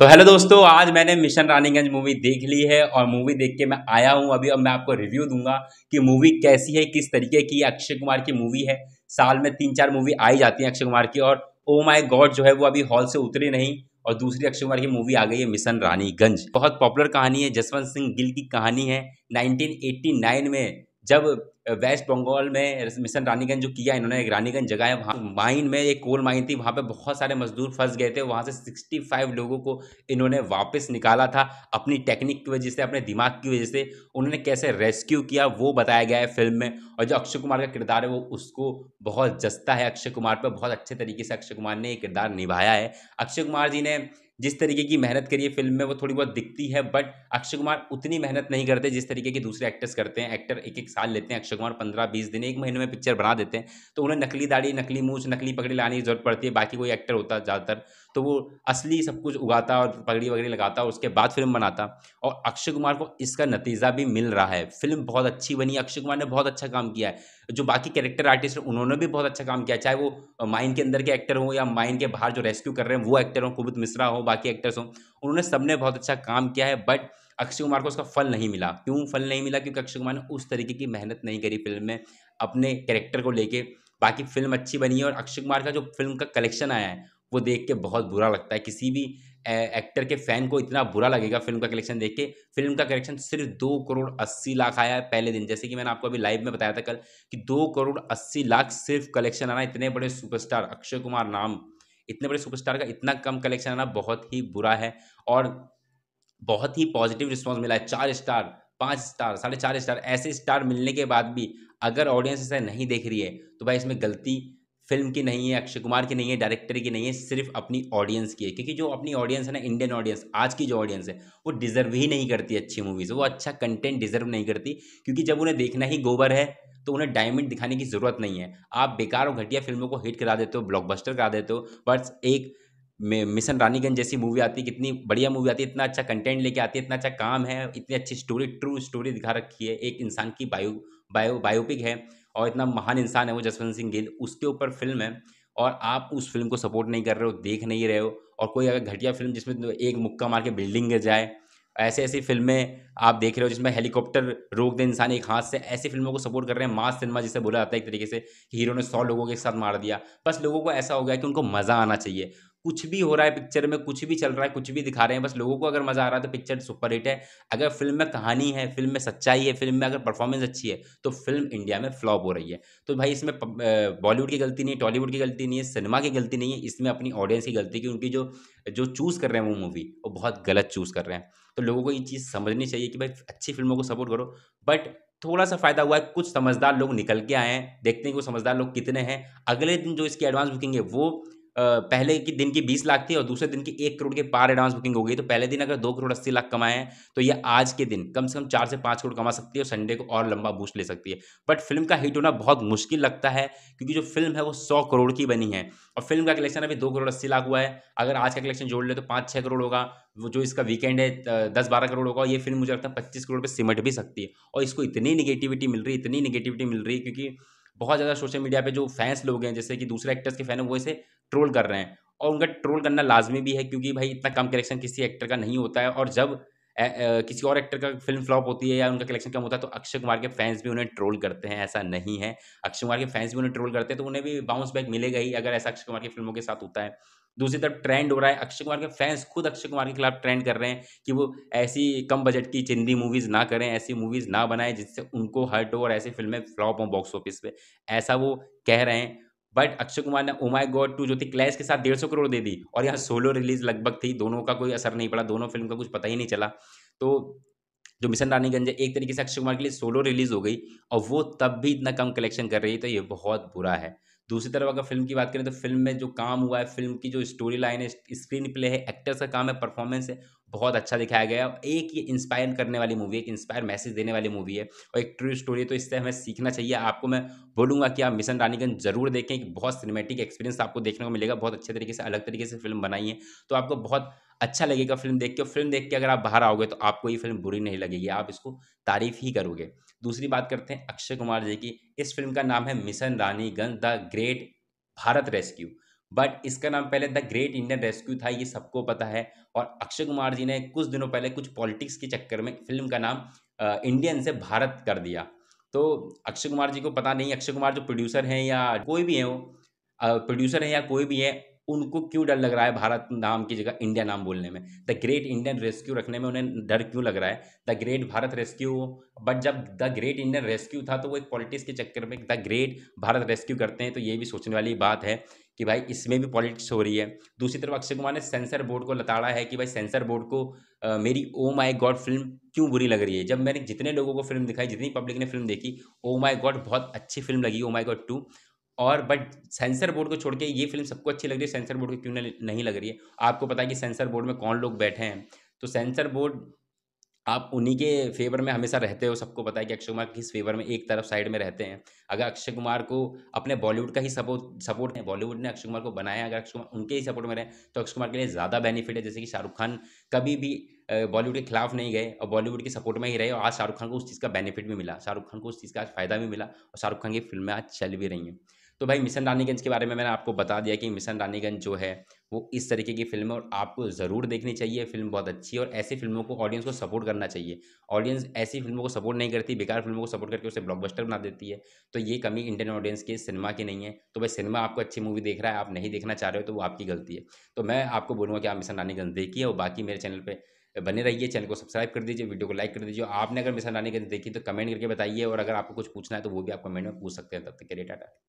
तो हेलो दोस्तों आज मैंने मिशन रानीगंज मूवी देख ली है और मूवी देख के मैं आया हूँ अभी अब मैं आपको रिव्यू दूंगा कि मूवी कैसी है किस तरीके की अक्षय कुमार की मूवी है साल में तीन चार मूवी आई जाती है अक्षय कुमार की और ओ माय गॉड जो है वो अभी हॉल से उतरी नहीं और दूसरी अक्षय कुमार की मूवी आ गई है मिशन रानीगंज बहुत पॉपुलर कहानी है जसवंत सिंह गिल की कहानी है नाइनटीन में जब वेस्ट बंगाल में मिशन रानीगंज जो किया इन्होंने एक रानीगंज जगह है वहाँ माइन में एक कोल माइन थी वहाँ पे बहुत सारे मजदूर फंस गए थे वहाँ से 65 लोगों को इन्होंने वापस निकाला था अपनी टेक्निक की वजह से अपने दिमाग की वजह से उन्होंने कैसे रेस्क्यू किया वो बताया गया है फिल्म में और जो अक्षय कुमार का किरदार है वो उसको बहुत जस्ता है अक्षय कुमार पर बहुत अच्छे तरीके से अक्षय कुमार ने ये किरदार निभाया है अक्षय कुमार जी ने जिस तरीके की मेहनत करी है फिल्म में वो थोड़ी बहुत दिखती है बट अक्षय कुमार उतनी मेहनत नहीं करते जिस तरीके के दूसरे एक्टर्स करते हैं एक्टर एक एक साल लेते हैं अक्षय कुमार पंद्रह बीस दिन एक महीने में पिक्चर बना देते हैं तो उन्हें नकली दाढ़ी नकली मूछ नकली पकड़ी लाने की जरूरत पड़ती है बाकी कोई एक्टर होता ज़्यादातर तो वो असली सब कुछ उगाता और पगड़ी वगड़ी लगाता और उसके बाद फिल्म बनाता और अक्षय कुमार को इसका नतीजा भी मिल रहा है फिल्म बहुत अच्छी बनी अक्षय कुमार ने बहुत अच्छा काम किया है जो बाकी कैरेक्टर आर्टिस्ट हैं उन्होंने भी बहुत अच्छा काम किया चाहे वो माइंड के अंदर के एक्टर हों या माइंड के बाहर जो रेस्क्यू कर रहे हैं वो एक्टर हों कुबित मिश्रा हो बाकी एक्टर्स हों उन्होंने सबने बहुत अच्छा काम किया है बट अक्षय कुमार को उसका फल नहीं मिला क्यों फल नहीं मिला क्योंकि अक्षय कुमार ने उस तरीके की मेहनत नहीं करी फिल्म में अपने कैरेक्टर को लेके बाकी फिल्म अच्छी बनी है और अक्षय कुमार का जो फिल्म का कलेक्शन आया है वो देख के बहुत बुरा लगता है किसी भी एक्टर के फैन को इतना बुरा लगेगा फिल्म का कलेक्शन देख के फिल्म का कलेक्शन सिर्फ दो करोड़ अस्सी लाख आया है पहले दिन जैसे कि मैंने आपको अभी लाइव में बताया था कल कि दो करोड़ अस्सी लाख सिर्फ कलेक्शन आना इतने बड़े सुपरस्टार अक्षय कुमार नाम इतने बड़े सुपरस्टार का इतना कम कलेक्शन आना बहुत ही बुरा है और बहुत ही पॉजिटिव रिस्पॉन्स मिला है चार स्टार पाँच स्टार साढ़े चार स्टार ऐसे स्टार मिलने के बाद भी अगर ऑडियंस इसे नहीं देख रही है तो भाई इसमें गलती फिल्म की नहीं है अक्षय कुमार की नहीं है डायरेक्टर की नहीं है सिर्फ अपनी ऑडियंस की है क्योंकि जो अपनी ऑडियंस है ना इंडियन ऑडियंस आज की जो ऑडियंस है वो डिजर्व ही नहीं करती अच्छी मूवीज़ वो अच्छा कंटेंट डिजर्व नहीं करती क्योंकि जब उन्हें देखना ही गोबर है तो उन्हें डायमंड दिखाने की ज़रूरत नहीं है आप बेकार और घटिया फिल्मों को हिट करा देते हो ब्लॉकबस्टर करा देते हो बट एक मिशन रानीगंज जैसी मूवी आती है कितनी बढ़िया मूवी आती है इतना अच्छा कंटेंट लेके आती है इतना अच्छा काम है इतनी अच्छी स्टोरी ट्रू स्टोरी दिखा रखी है एक इंसान की बायो बायो बायोपिक है और इतना महान इंसान है वो जसवंत सिंह गिल उसके ऊपर फिल्म है और आप उस फिल्म को सपोर्ट नहीं कर रहे हो देख नहीं रहे हो और कोई अगर घटिया फिल्म जिसमें तो एक मुक्का मार के बिल्डिंग गिर जाए ऐसे ऐसी फिल्में आप देख रहे हो जिसमें हेलीकॉप्टर रोक दे इंसान एक हाथ से ऐसी फिल्मों को सपोर्ट कर रहे हैं मास सिनेमा जिसे बोला जाता है एक तरीके से हीरो ने सौ लोगों के साथ मार दिया बस लोगों को ऐसा हो गया कि उनको मज़ा आना चाहिए कुछ भी हो रहा है पिक्चर में कुछ भी चल रहा है कुछ भी दिखा रहे हैं बस लोगों को अगर मज़ा आ रहा है तो पिक्चर सुपरहिट है अगर फिल्म में कहानी है फिल्म में सच्चाई है फिल्म में अगर परफॉर्मेंस अच्छी है तो फिल्म इंडिया में फ्लॉप हो रही है तो भाई इसमें बॉलीवुड की गलती नहीं है टॉलीवुड की गलती नहीं है सिनेमा की गलती नहीं है इसमें अपनी ऑडियंस की गलती कि उनकी जो जो चूज़ कर रहे हैं वो मूवी वो बहुत गलत चूज़ कर रहे हैं तो लोगों को ये चीज़ समझनी चाहिए कि भाई अच्छी फिल्मों को सपोर्ट करो बट थोड़ा सा फायदा हुआ है कुछ समझदार लोग निकल के आए हैं देखते हैं कि वो समझदार लोग कितने हैं अगले दिन जो इसकी एडवांस बुकिंग है वो पहले की दिन की बीस लाख थी और दूसरे दिन की एक करोड़ के पार एडवांस बुकिंग हो गई तो पहले दिन अगर दो करोड़ अस्सी लाख कमाए हैं तो ये आज के दिन कम से कम चार से पाँच करोड़ कमा सकती है और संडे को और लंबा बूस्ट ले सकती है बट फिल्म का हिट होना बहुत मुश्किल लगता है क्योंकि जो फिल्म है वो सौ करोड़ की बनी है और फिल्म का कलेक्शन अभी दो करोड़ अस्सी लाख हुआ है अगर आज का कलेक्शन जोड़ ले तो पाँच छः करोड़ होगा वो जो इसका वीकेंड है दस बारह करोड़ होगा ये फिल्म मुझे लगता है पच्चीस करोड़ पर सिमट भी सकती है और इसको इतनी निगेटिविटी मिल रही इतनी निगेटिविटी मिल रही क्योंकि बहुत ज़्यादा सोशल मीडिया पे जो फैंस लोग हैं जैसे कि दूसरे एक्टर्स के फैन हैं वो इसे ट्रोल कर रहे हैं और उनका ट्रोल करना लाजमी भी है क्योंकि भाई इतना कम कलेक्शन किसी एक्टर का नहीं होता है और जब ए, ए, किसी और एक्टर का फिल्म फ्लॉप होती है या उनका कलेक्शन कम होता है तो अक्षय कुमार के फैंस भी उन्हें ट्रोल करते हैं ऐसा नहीं है अक्षय कुमार के फैंस भी उन्हें ट्रोल करते हैं तो उन्हें भी बाउंस बैक मिलेगा ही अगर ऐसा अक्षय कुमार की फिल्मों के साथ होता है दूसरी तरफ ट्रेंड हो रहा है अक्षय कुमार के फैंस खुद अक्षय कुमार के खिलाफ ट्रेंड कर रहे हैं कि वो ऐसी कम बजट की चिंदी मूवीज़ ना करें ऐसी मूवीज़ ना बनाएं जिससे उनको हर्ट हो और ऐसी फिल्में फ्लॉप हों बॉक्स ऑफिस पे ऐसा वो कह रहे हैं बट अक्षय कुमार ने ओमाय गॉड टू जो थी क्लैश के साथ डेढ़ सौ करोड़ दे दी और यहाँ सोलो रिलीज लगभग थी दोनों का कोई असर नहीं पड़ा दोनों फिल्म का कुछ पता ही नहीं चला तो जो मिशन रानीगंज है एक तरीके से अक्षय कुमार के लिए सोलो रिलीज हो गई और वो तब भी इतना कम कलेक्शन कर रही है तो ये बहुत बुरा है दूसरी तरफ अगर फिल्म की बात करें तो फिल्म में जो काम हुआ है फिल्म की जो स्टोरी लाइन है स्क्रीन प्ले है एक्टर्स का काम है परफॉर्मेंस है बहुत अच्छा दिखाया गया है एक ये इंस्पायर करने वाली मूवी है एक इंस्पायर मैसेज देने वाली मूवी है और एक ट्रू स्टोरी तो इससे हमें सीखना चाहिए आपको मैं बोलूँगा कि आप मिशन रानीगंज जरूर देखें कि बहुत सिनेमेटिक एक्सपीरियंस आपको देखने को मिलेगा बहुत अच्छे तरीके से अलग तरीके से फिल्म बनाई है तो आपको बहुत अच्छा लगेगा फिल्म देख के फिल्म देख के अगर आप बाहर आओगे तो आपको ये फिल्म बुरी नहीं लगेगी आप इसको तारीफ ही करोगे दूसरी बात करते हैं अक्षय कुमार जी की इस फिल्म का नाम है mission Raniganj the great Bharat rescue but इसका नाम पहले द ग्रेट इंडियन रेस्क्यू था ये सबको पता है और अक्षय कुमार जी ने कुछ दिनों पहले कुछ पॉलिटिक्स के चक्कर में फिल्म का नाम इंडियन से भारत कर दिया तो अक्षय कुमार जी को पता नहीं अक्षय कुमार जो प्रोड्यूसर हैं या कोई भी है वो प्रोड्यूसर है या कोई भी है उनको क्यों डर लग रहा है भारत नाम की जगह इंडिया नाम बोलने में द ग्रेट इंडियन रेस्क्यू रखने में उन्हें डर क्यों लग रहा है the great Bharat rescue but जब द ग्रेट इंडियन रेस्क्यू था तो वो एक पॉलिटिक्स के चक्कर में द ग्रेट भारत रेस्क्यू करते हैं तो ये भी सोचने वाली बात है कि भाई इसमें भी पॉलिटिक्स हो रही है दूसरी तरफ अक्षय कुमार ने सेंसर बोर्ड को लताड़ा है कि भाई सेंसर बोर्ड को आ, मेरी ओ माई गॉड फिल्म क्यों बुरी लग रही है जब मैंने जितने लोगों को फिल्म दिखाई जितनी पब्लिक ने फिल्म देखी ओ माई गॉड बहुत अच्छी फिल्म लगी ओ माई गॉड टू और बट सेंसर बोर्ड को छोड़ के ये फिल्म सबको अच्छी लग रही है सेंसर बोर्ड को क्यों नहीं लग रही है आपको पता है कि सेंसर बोर्ड में कौन लोग बैठे हैं तो सेंसर बोर्ड आप उन्हीं के फेवर में हमेशा रहते हो सबको पता है कि अक्षय कुमार किस फेवर में एक तरफ साइड में रहते हैं अगर अक्षय कुमार को अपने बॉलीवुड का ही सपोर्ट सपोर्ट है बॉलीवुड ने अक्षय कुमार को बनाया अगर अक्षय कुमार उनके ही सपोर्ट में रहे तो अक्षय कुमार के लिए ज़्यादा बेनिफिट है जैसे कि शाहरुख खान कभी भी बॉलीवुड के खिलाफ नहीं गए और बॉलीवुड के सपोर्ट में ही रहे और आज शाहरुख खान को उस चीज़ का बेनिफिट भी मिला शाहरुख खान को उस चीज़ का आज फायदा भी मिला और शाहरुख खान की फिल्में आज चल भी रही हैं तो भाई मिशन रानीगंज के बारे में मैंने आपको बता दिया कि मिशन रानीगंज जो है वो इस तरीके की फिल्म और आपको ज़रूर देखनी चाहिए फिल्म बहुत अच्छी है और ऐसी फिल्मों को ऑडियंस को सपोर्ट करना चाहिए ऑडियंस ऐसी फिल्मों को सपोर्ट नहीं करती बेकार फिल्मों को सपोर्ट करके उसे ब्लॉकबस्टर बना देती है तो ये कमी इंडियन ऑडियंस के सिनेमा की नहीं है तो भाई सिनेमा आपको अच्छी मूवी देख रहा है आप नहीं देखना चाह रहे हो तो वो आपकी गलती है तो मैं आपको बोलूँगा कि आप मिशन रानीगंज देखिए और बाकी मेरे चैनल पर बने रहिए चैनल को सब्सक्राइब कर दीजिए वीडियो को लाइक कर दीजिए आपने अगर मिशन रानीगंज देखी तो कमेंट करके बताइए और अगर आपको कुछ पूछना है तो वो भी आप कमेंट में पूछ सकते हैं तब तक के लिए टाटा